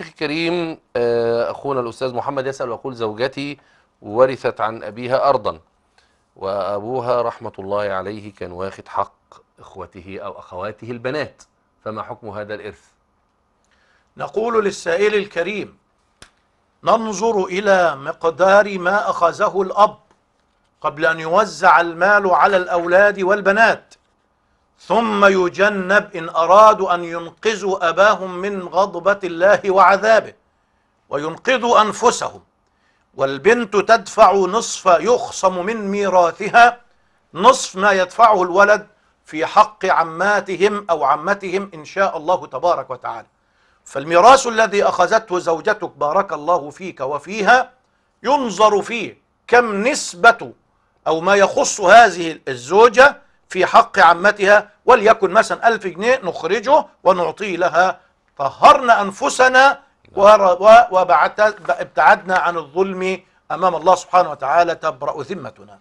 الشيخ الكريم آه، أخونا الأستاذ محمد يسأل ويقول زوجتي ورثت عن أبيها أرضا وأبوها رحمة الله عليه كان واخد حق إخوته أو أخواته البنات فما حكم هذا الإرث نقول للسائل الكريم ننظر إلى مقدار ما أخذه الأب قبل أن يوزع المال على الأولاد والبنات ثم يجنب إن أرادوا أن ينقذوا أباهم من غضبة الله وعذابه وينقذوا أنفسهم والبنت تدفع نصف يخصم من ميراثها نصف ما يدفعه الولد في حق عماتهم أو عمتهم إن شاء الله تبارك وتعالى فالميراث الذي أخذته زوجتك بارك الله فيك وفيها ينظر فيه كم نسبة أو ما يخص هذه الزوجة في حق عمتها وليكن مثلا ألف جنيه نخرجه ونعطيه لها طهرنا أنفسنا وابتعدنا عن الظلم أمام الله سبحانه وتعالى تبرأ ذمتنا